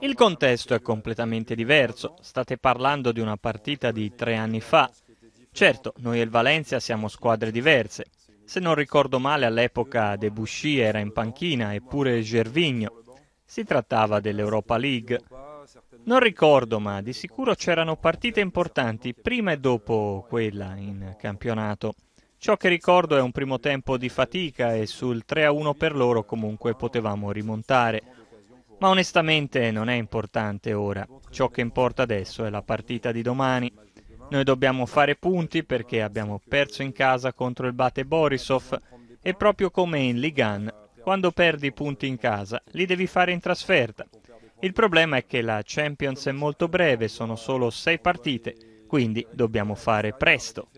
Il contesto è completamente diverso, state parlando di una partita di tre anni fa. Certo, noi e il Valencia siamo squadre diverse. Se non ricordo male all'epoca De Busci era in panchina eppure Gervigno. Si trattava dell'Europa League. Non ricordo, ma di sicuro c'erano partite importanti prima e dopo quella in campionato. Ciò che ricordo è un primo tempo di fatica e sul 3-1 per loro comunque potevamo rimontare. Ma onestamente non è importante ora. Ciò che importa adesso è la partita di domani. Noi dobbiamo fare punti perché abbiamo perso in casa contro il Bate Borisov e proprio come in Ligan, quando perdi punti in casa, li devi fare in trasferta. Il problema è che la Champions è molto breve, sono solo sei partite, quindi dobbiamo fare presto.